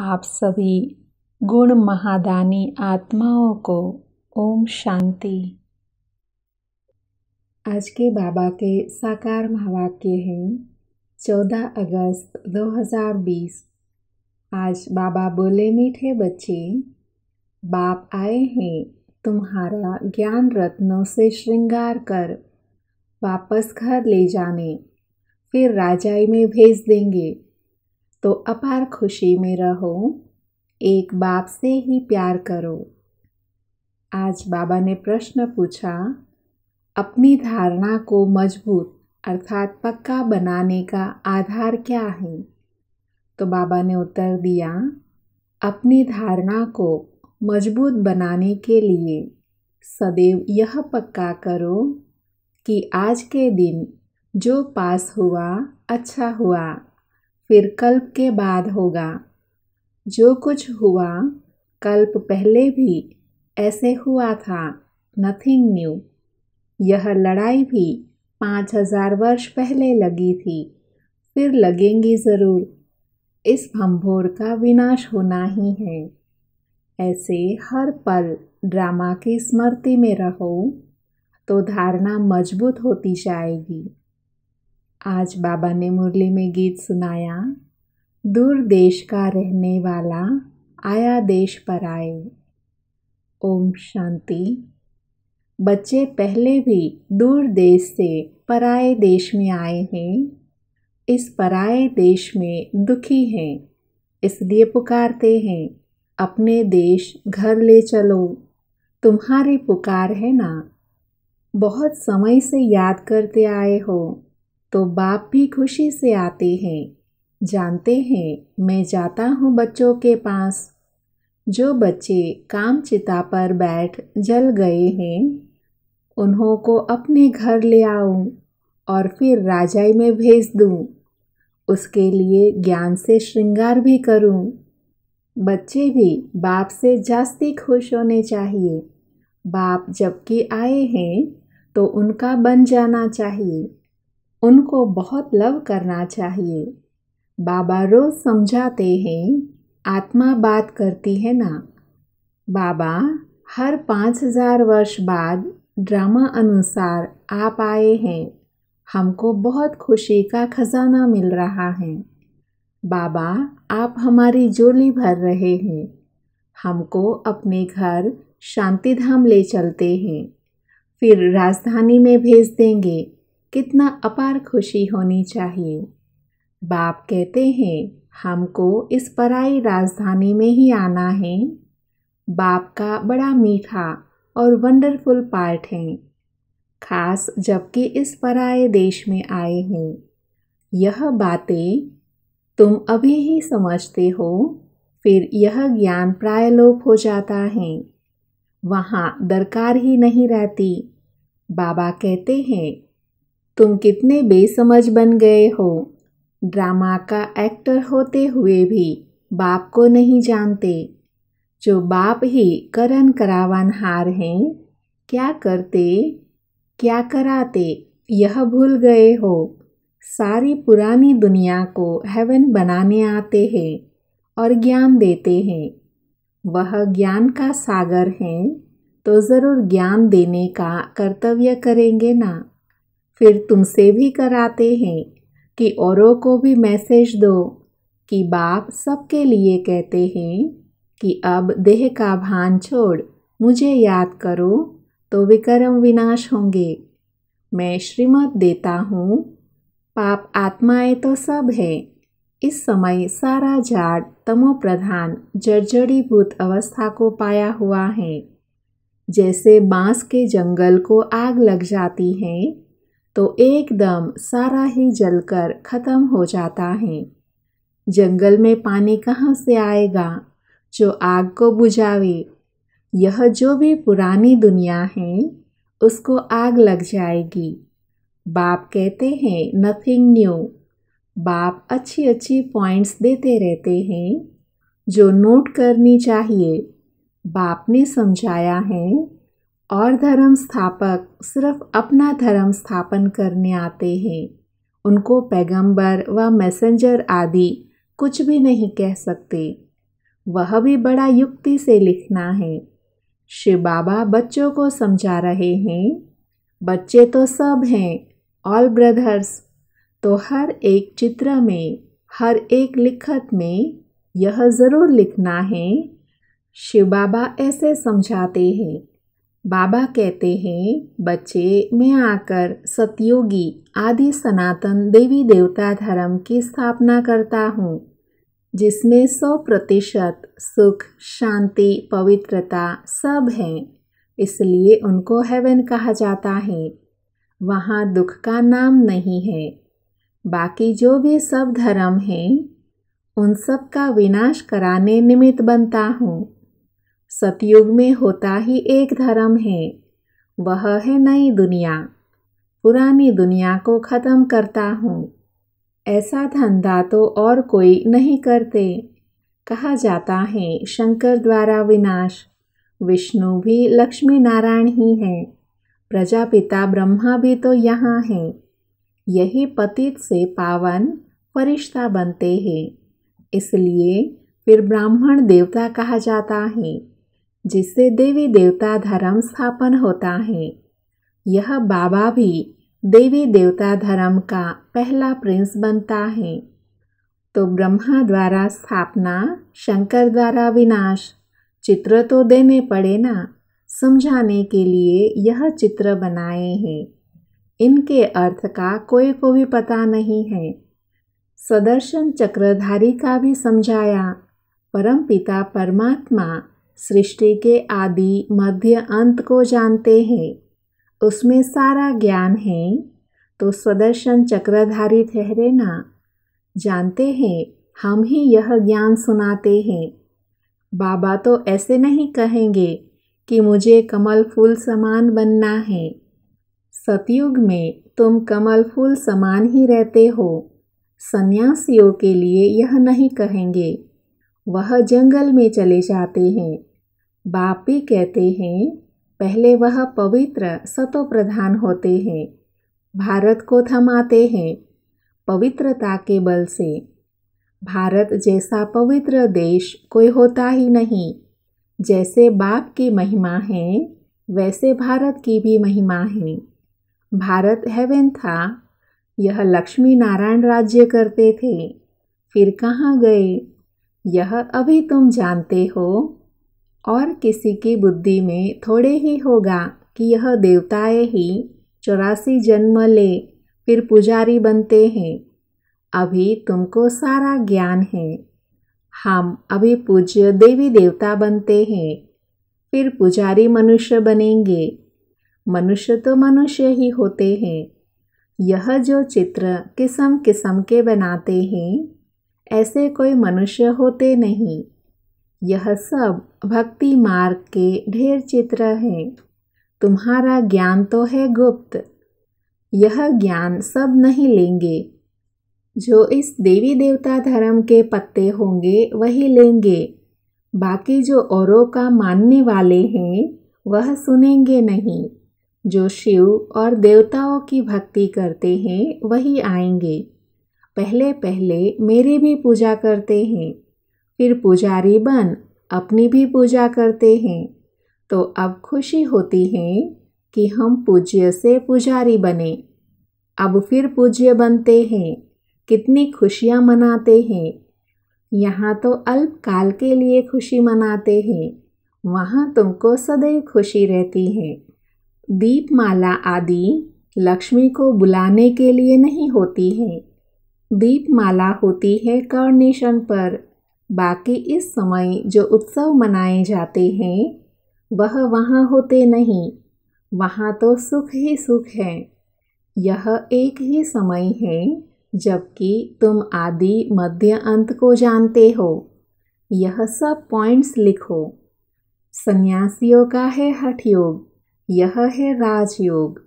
आप सभी गुण महादानी आत्माओं को ओम शांति आज के बाबा के साकार महावाक्य हैं 14 अगस्त 2020 आज बाबा बोले मीठे बच्चे बाप आए हैं तुम्हारा ज्ञान रत्नों से श्रृंगार कर वापस घर ले जाने फिर राजाई में भेज देंगे तो अपार खुशी में रहो एक बाप से ही प्यार करो आज बाबा ने प्रश्न पूछा अपनी धारणा को मजबूत अर्थात पक्का बनाने का आधार क्या है तो बाबा ने उत्तर दिया अपनी धारणा को मजबूत बनाने के लिए सदैव यह पक्का करो कि आज के दिन जो पास हुआ अच्छा हुआ फिर कल्प के बाद होगा जो कुछ हुआ कल्प पहले भी ऐसे हुआ था नथिंग न्यू यह लड़ाई भी पाँच हजार वर्ष पहले लगी थी फिर लगेंगी ज़रूर इस भंभोर का विनाश होना ही है ऐसे हर पल ड्रामा की स्मृति में रहो तो धारणा मजबूत होती जाएगी आज बाबा ने मुरली में गीत सुनाया दूर देश का रहने वाला आया देश पर आए ओम शांति बच्चे पहले भी दूर देश से पराए देश में आए हैं इस पराए देश में दुखी हैं इसलिए पुकारते हैं अपने देश घर ले चलो तुम्हारी पुकार है ना बहुत समय से याद करते आए हो तो बाप भी खुशी से आते हैं जानते हैं मैं जाता हूँ बच्चों के पास जो बच्चे काम चिता पर बैठ जल गए हैं उन्हों को अपने घर ले आऊँ और फिर राजाई में भेज दूँ उसके लिए ज्ञान से श्रृंगार भी करूँ बच्चे भी बाप से जास्ती खुश होने चाहिए बाप जबकि आए हैं तो उनका बन जाना चाहिए उनको बहुत लव करना चाहिए बाबा रोज समझाते हैं आत्मा बात करती है ना बाबा हर पाँच हजार वर्ष बाद ड्रामा अनुसार आप आए हैं हमको बहुत खुशी का खजाना मिल रहा है बाबा आप हमारी जोली भर रहे हैं हमको अपने घर शांति धाम ले चलते हैं फिर राजधानी में भेज देंगे कितना अपार खुशी होनी चाहिए बाप कहते हैं हमको इस पराई राजधानी में ही आना है बाप का बड़ा मीठा और वंडरफुल पार्ट है खास जबकि इस पराए देश में आए हैं यह बातें तुम अभी ही समझते हो फिर यह ज्ञान प्रायलोप हो जाता है वहाँ दरकार ही नहीं रहती बाबा कहते हैं तुम कितने बेसमझ बन गए हो ड्रामा का एक्टर होते हुए भी बाप को नहीं जानते जो बाप ही करण करावन हार हैं क्या करते क्या कराते यह भूल गए हो सारी पुरानी दुनिया को हेवन बनाने आते हैं और ज्ञान देते हैं वह ज्ञान का सागर हैं तो ज़रूर ज्ञान देने का कर्तव्य करेंगे ना फिर तुमसे भी कराते हैं कि औरों को भी मैसेज दो कि बाप सबके लिए कहते हैं कि अब देह का भान छोड़ मुझे याद करो तो विक्रम विनाश होंगे मैं श्रीमत देता हूँ पाप आत्माएं तो सब हैं इस समय सारा जाड़ तमो प्रधान जर्जरीभूत अवस्था को पाया हुआ है जैसे बांस के जंगल को आग लग जाती है तो एकदम सारा ही जलकर ख़त्म हो जाता है जंगल में पानी कहाँ से आएगा जो आग को बुझावे यह जो भी पुरानी दुनिया है उसको आग लग जाएगी बाप कहते हैं नथिंग न्यू बाप अच्छी अच्छी पॉइंट्स देते रहते हैं जो नोट करनी चाहिए बाप ने समझाया है और धर्म स्थापक सिर्फ अपना धर्म स्थापन करने आते हैं उनको पैगंबर व मैसेंजर आदि कुछ भी नहीं कह सकते वह भी बड़ा युक्ति से लिखना है शिव बाबा बच्चों को समझा रहे हैं बच्चे तो सब हैं ऑल ब्रदर्स तो हर एक चित्र में हर एक लिखत में यह ज़रूर लिखना है शिव बाबा ऐसे समझाते हैं बाबा कहते हैं बच्चे मैं आकर सतयोगी आदि सनातन देवी देवता धर्म की स्थापना करता हूँ जिसमें सौ प्रतिशत सुख शांति पवित्रता सब हैं इसलिए उनको हेवन कहा जाता है वहाँ दुख का नाम नहीं है बाकी जो भी सब धर्म हैं उन सब का विनाश कराने निमित्त बनता हूँ सतयुग में होता ही एक धर्म है वह है नई दुनिया पुरानी दुनिया को ख़त्म करता हूँ ऐसा धंधा तो और कोई नहीं करते कहा जाता है शंकर द्वारा विनाश विष्णु भी लक्ष्मी नारायण ही हैं प्रजापिता ब्रह्मा भी तो यहाँ हैं यही पतित से पावन फरिश्ता बनते हैं इसलिए फिर ब्राह्मण देवता कहा जाता है जिससे देवी देवता धर्म स्थापन होता है यह बाबा भी देवी देवता धर्म का पहला प्रिंस बनता है तो ब्रह्मा द्वारा स्थापना शंकर द्वारा विनाश चित्र तो देने पड़े ना समझाने के लिए यह चित्र बनाए हैं इनके अर्थ का कोई को भी पता नहीं है सदर्शन चक्रधारी का भी समझाया परमपिता परमात्मा सृष्टि के आदि मध्य अंत को जानते हैं उसमें सारा ज्ञान है तो स्वदर्शन चक्रधारी ठहरे ना जानते हैं हम ही यह ज्ञान सुनाते हैं बाबा तो ऐसे नहीं कहेंगे कि मुझे कमल फूल समान बनना है सतयुग में तुम कमल फूल समान ही रहते हो सन्यासियों के लिए यह नहीं कहेंगे वह जंगल में चले जाते हैं बापी कहते हैं पहले वह पवित्र सतो प्रधान होते हैं भारत को थमाते हैं पवित्रता के बल से भारत जैसा पवित्र देश कोई होता ही नहीं जैसे बाप की महिमा है वैसे भारत की भी महिमा है भारत हेवन था यह लक्ष्मी नारायण राज्य करते थे फिर कहाँ गए यह अभी तुम जानते हो और किसी की बुद्धि में थोड़े ही होगा कि यह देवताएं ही चौरासी जन्म ले फिर पुजारी बनते हैं अभी तुमको सारा ज्ञान है हम अभी पूज्य देवी देवता बनते हैं फिर पुजारी मनुष्य बनेंगे मनुष्य तो मनुष्य ही होते हैं यह जो चित्र किस्म किस्म के बनाते हैं ऐसे कोई मनुष्य होते नहीं यह सब भक्ति मार्ग के ढेर चित्र हैं तुम्हारा ज्ञान तो है गुप्त यह ज्ञान सब नहीं लेंगे जो इस देवी देवता धर्म के पत्ते होंगे वही लेंगे बाकी जो औरों का मानने वाले हैं वह सुनेंगे नहीं जो शिव और देवताओं की भक्ति करते हैं वही आएंगे पहले पहले मेरी भी पूजा करते हैं फिर पुजारी बन अपनी भी पूजा करते हैं तो अब खुशी होती है कि हम पूज्य से पुजारी बने अब फिर पूज्य बनते हैं कितनी खुशियाँ मनाते हैं यहाँ तो अल्पकाल के लिए खुशी मनाते हैं वहाँ तुमको सदैव खुशी रहती है दीपमाला आदि लक्ष्मी को बुलाने के लिए नहीं होती है दीपमाला होती है कर्णेशन पर बाकी इस समय जो उत्सव मनाए जाते हैं वह वहाँ होते नहीं वहाँ तो सुख ही सुख है यह एक ही समय है जबकि तुम आदि मध्य अंत को जानते हो यह सब पॉइंट्स लिखो सन्यासियों का है हठ योग यह है राजयोग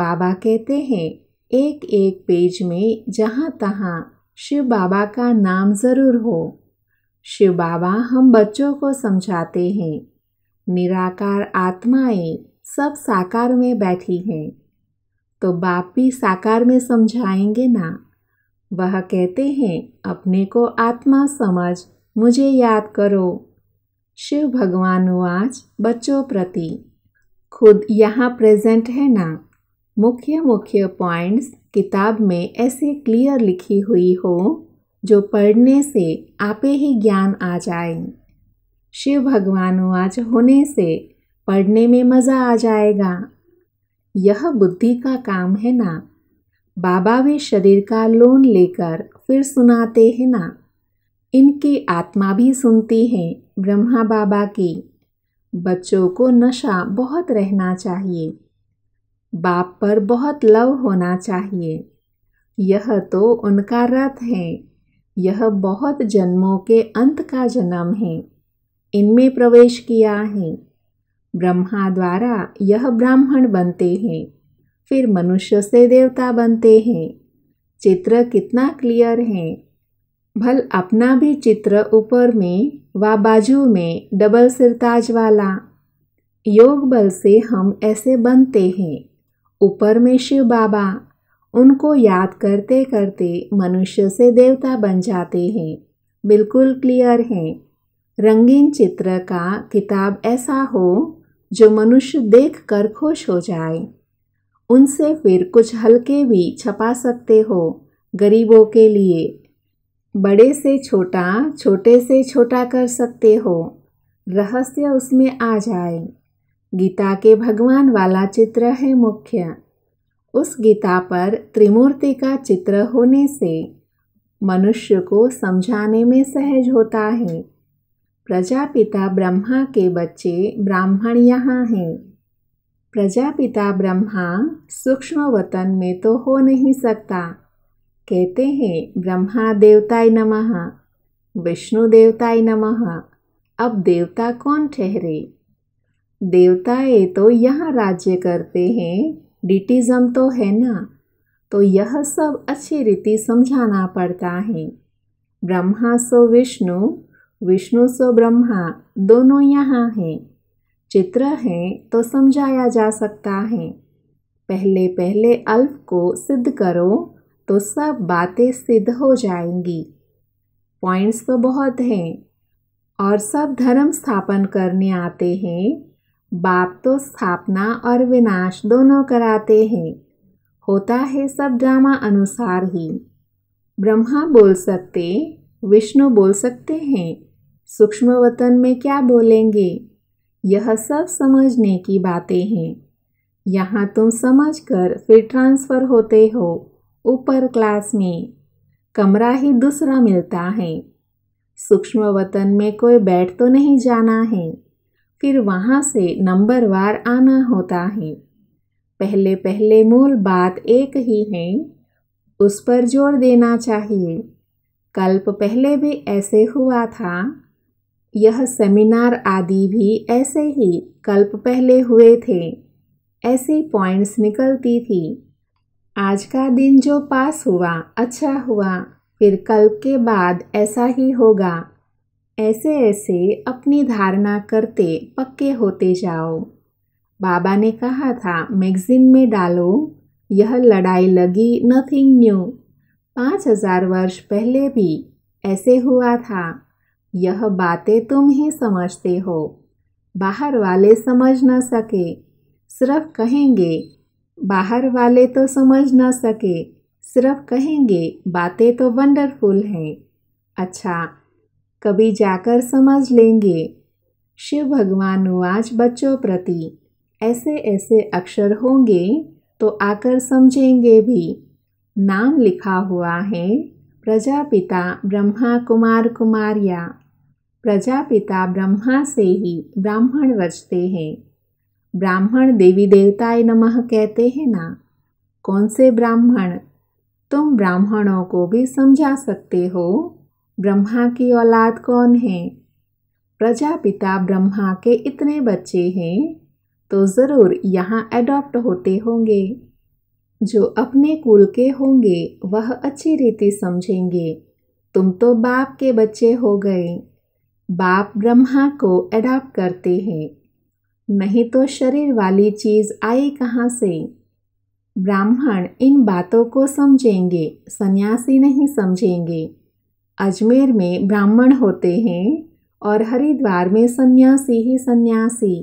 बाबा कहते हैं एक एक पेज में जहाँ तहाँ शिव बाबा का नाम ज़रूर हो शिव बाबा हम बच्चों को समझाते हैं निराकार आत्माएं सब साकार में बैठी हैं तो बाप भी साकार में समझाएंगे ना वह कहते हैं अपने को आत्मा समझ मुझे याद करो शिव भगवान आज बच्चों प्रति खुद यहाँ प्रेजेंट है ना मुख्य मुख्य पॉइंट्स किताब में ऐसे क्लियर लिखी हुई हो जो पढ़ने से आपे ही ज्ञान आ जाए शिव भगवान आज होने से पढ़ने में मज़ा आ जाएगा यह बुद्धि का काम है ना बाबा भी शरीर का लोन लेकर फिर सुनाते हैं ना इनकी आत्मा भी सुनती है ब्रह्मा बाबा की बच्चों को नशा बहुत रहना चाहिए बाप पर बहुत लव होना चाहिए यह तो उनका रथ है यह बहुत जन्मों के अंत का जन्म है इनमें प्रवेश किया है ब्रह्मा द्वारा यह ब्राह्मण बनते हैं फिर मनुष्य से देवता बनते हैं चित्र कितना क्लियर है भल अपना भी चित्र ऊपर में व बाजू में डबल सिरताज वाला योग बल से हम ऐसे बनते हैं ऊपर में शिव बाबा उनको याद करते करते मनुष्य से देवता बन जाते हैं बिल्कुल क्लियर है रंगीन चित्र का किताब ऐसा हो जो मनुष्य देख कर खुश हो जाए उनसे फिर कुछ हल्के भी छपा सकते हो गरीबों के लिए बड़े से छोटा छोटे से छोटा कर सकते हो रहस्य उसमें आ जाए गीता के भगवान वाला चित्र है मुख्य उस गीता पर त्रिमूर्ति का चित्र होने से मनुष्य को समझाने में सहज होता है प्रजापिता ब्रह्मा के बच्चे ब्राह्मण यहाँ हैं प्रजापिता ब्रह्मा सूक्ष्म वतन में तो हो नहीं सकता कहते हैं ब्रह्मा देवताय नमः विष्णु देवताय नमः अब देवता कौन ठहरे देवताएं तो यहाँ राज्य करते हैं डिटिज्म तो है ना तो यह सब अच्छी रीति समझाना पड़ता है ब्रह्मा सो विष्णु विष्णु सो ब्रह्मा दोनों यहाँ हैं चित्र है तो समझाया जा सकता है पहले पहले अल्प को सिद्ध करो तो सब बातें सिद्ध हो जाएंगी पॉइंट्स तो बहुत हैं और सब धर्म स्थापन करने आते हैं बाप तो स्थापना और विनाश दोनों कराते हैं होता है सब ड्रामा अनुसार ही ब्रह्मा बोल सकते विष्णु बोल सकते हैं सूक्ष्म वतन में क्या बोलेंगे यह सब समझने की बातें हैं यहाँ तुम समझकर फिर ट्रांसफ़र होते हो ऊपर क्लास में कमरा ही दूसरा मिलता है सूक्ष्म वतन में कोई बैठ तो नहीं जाना है फिर वहाँ से नंबर वार आना होता है पहले पहले मूल बात एक ही है उस पर जोर देना चाहिए कल्प पहले भी ऐसे हुआ था यह सेमिनार आदि भी ऐसे ही कल्प पहले हुए थे ऐसे पॉइंट्स निकलती थी आज का दिन जो पास हुआ अच्छा हुआ फिर कल्प के बाद ऐसा ही होगा ऐसे ऐसे अपनी धारणा करते पक्के होते जाओ बाबा ने कहा था मैगजीन में डालो यह लड़ाई लगी नथिंग न्यू पाँच हजार वर्ष पहले भी ऐसे हुआ था यह बातें तुम ही समझते हो बाहर वाले समझ न सके सिर्फ कहेंगे बाहर वाले तो समझ न सके सिर्फ कहेंगे बातें तो वंडरफुल हैं अच्छा कभी जाकर समझ लेंगे शिव भगवान आज बच्चों प्रति ऐसे ऐसे अक्षर होंगे तो आकर समझेंगे भी नाम लिखा हुआ है प्रजापिता ब्रह्मा कुमार कुमारिया प्रजापिता ब्रह्मा से ही ब्राह्मण रचते हैं ब्राह्मण देवी देवताए नमः कहते हैं ना कौन से ब्राह्मण तुम ब्राह्मणों को भी समझा सकते हो ब्रह्मा की औलाद कौन है प्रजापिता ब्रह्मा के इतने बच्चे हैं तो ज़रूर यहाँ एडॉप्ट होते होंगे जो अपने कुल के होंगे वह अच्छी रीति समझेंगे तुम तो बाप के बच्चे हो गए बाप ब्रह्मा को एडॉप्ट करते हैं नहीं तो शरीर वाली चीज़ आई कहाँ से ब्राह्मण इन बातों को समझेंगे सन्यासी नहीं समझेंगे अजमेर में ब्राह्मण होते हैं और हरिद्वार में सन्यासी ही सन्यासी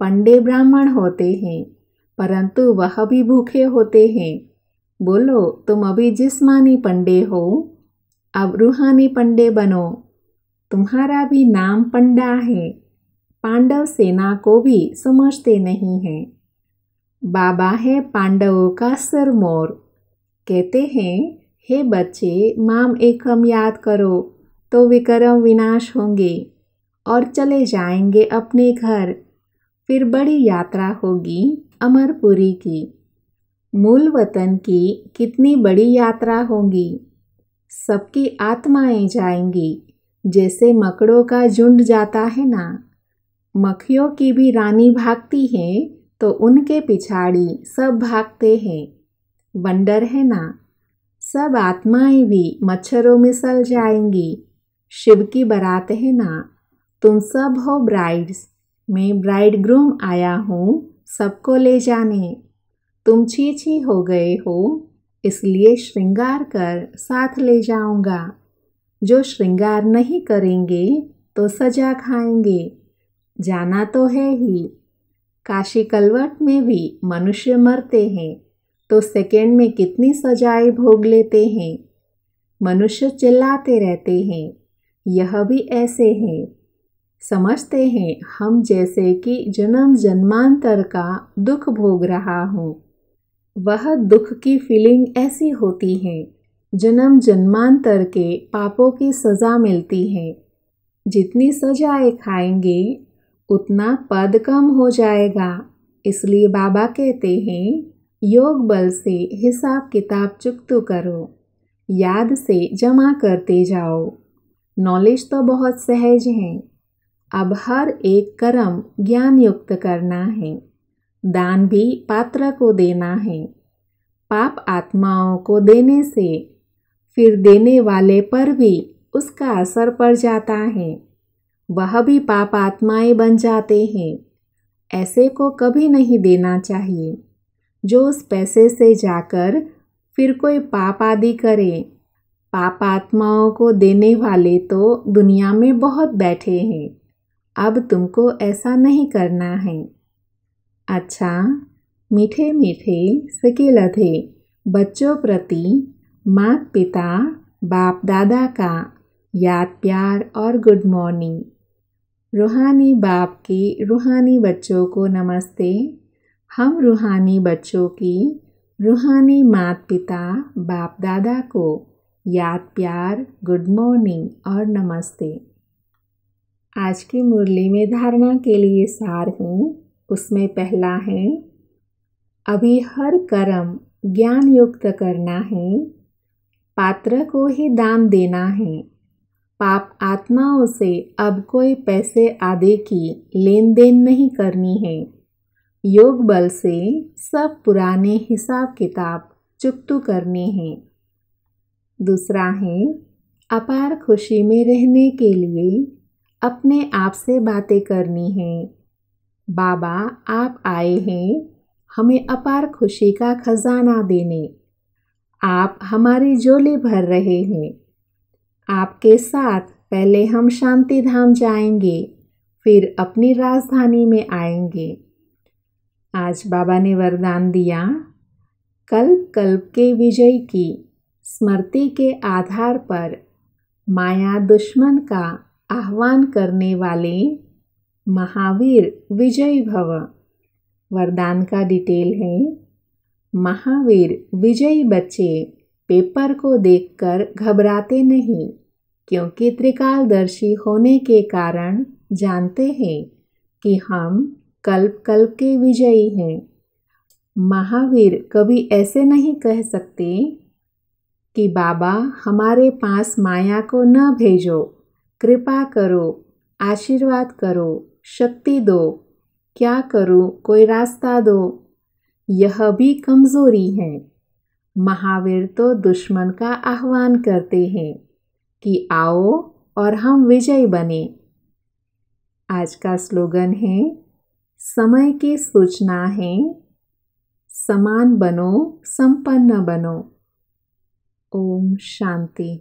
पंडे ब्राह्मण होते हैं परंतु वह भी भूखे होते हैं बोलो तुम अभी जिस्मानी पंडे हो अब रूहानी पंडे बनो तुम्हारा भी नाम पंडा है पांडव सेना को भी समझते नहीं हैं बाबा है पांडवों का सरमोर कहते हैं हे बच्चे माम एकम याद करो तो विक्रम विनाश होंगे और चले जाएंगे अपने घर फिर बड़ी यात्रा होगी अमरपुरी की मूल वतन की कितनी बड़ी यात्रा होगी सबकी आत्माएं जाएंगी जैसे मकड़ों का झुंड जाता है ना मक्खियों की भी रानी भागती है तो उनके पिछाड़ी सब भागते हैं वंडर है ना सब आत्माएं भी मच्छरों में सल जाएंगी शिव की बारात है ना तुम सब हो ब्राइड्स मैं ब्राइड ग्रूम आया हूँ सबको ले जाने तुम छी छी हो गए हो इसलिए श्रृंगार कर साथ ले जाऊँगा जो श्रृंगार नहीं करेंगे तो सजा खाएंगे जाना तो है ही काशी कलवट में भी मनुष्य मरते हैं तो सेकेंड में कितनी सजाएं भोग लेते हैं मनुष्य चिल्लाते रहते हैं यह भी ऐसे हैं समझते हैं हम जैसे कि जन्म जन्मांतर का दुख भोग रहा हूँ वह दुख की फीलिंग ऐसी होती है जन्म जन्मांतर के पापों की सज़ा मिलती है जितनी सजाएं खाएंगे उतना पद कम हो जाएगा इसलिए बाबा कहते हैं योग बल से हिसाब किताब चुकतू तो करो याद से जमा करते जाओ नॉलेज तो बहुत सहज है अब हर एक कर्म ज्ञान युक्त करना है दान भी पात्र को देना है पाप आत्माओं को देने से फिर देने वाले पर भी उसका असर पड़ जाता है वह भी पाप आत्माएं बन जाते हैं ऐसे को कभी नहीं देना चाहिए जो उस पैसे से जाकर फिर कोई पाप आदि करे पाप आत्माओं को देने वाले तो दुनिया में बहुत बैठे हैं अब तुमको ऐसा नहीं करना है अच्छा मीठे मीठे सके थे बच्चों प्रति माँ पिता बाप दादा का याद प्यार और गुड मॉर्निंग रूहानी बाप के रूहानी बच्चों को नमस्ते हम रूहानी बच्चों की रूहानी मात पिता बाप दादा को याद प्यार गुड मॉर्निंग और नमस्ते आज की मुरली में धारणा के लिए सार हूँ उसमें पहला है अभी हर कर्म ज्ञान युक्त करना है पात्र को ही दान देना है पाप आत्माओं से अब कोई पैसे आदि की लेन देन नहीं करनी है योग बल से सब पुराने हिसाब किताब चुकतू करने हैं दूसरा है अपार खुशी में रहने के लिए अपने आप से बातें करनी है बाबा आप आए हैं हमें अपार खुशी का खजाना देने आप हमारी झोली भर रहे हैं आपके साथ पहले हम शांति धाम जाएंगे फिर अपनी राजधानी में आएंगे आज बाबा ने वरदान दिया कल्प कल्प के विजय की स्मृति के आधार पर माया दुश्मन का आह्वान करने वाले महावीर विजय भव वरदान का डिटेल है महावीर विजयी बच्चे पेपर को देखकर घबराते नहीं क्योंकि त्रिकालदर्शी होने के कारण जानते हैं कि हम कल्प कल्प के विजयी हैं महावीर कभी ऐसे नहीं कह सकते कि बाबा हमारे पास माया को न भेजो कृपा करो आशीर्वाद करो शक्ति दो क्या करो कोई रास्ता दो यह भी कमजोरी है महावीर तो दुश्मन का आह्वान करते हैं कि आओ और हम विजय बने आज का स्लोगन है समय की सूचना है समान बनो संपन्न बनो ओम शांति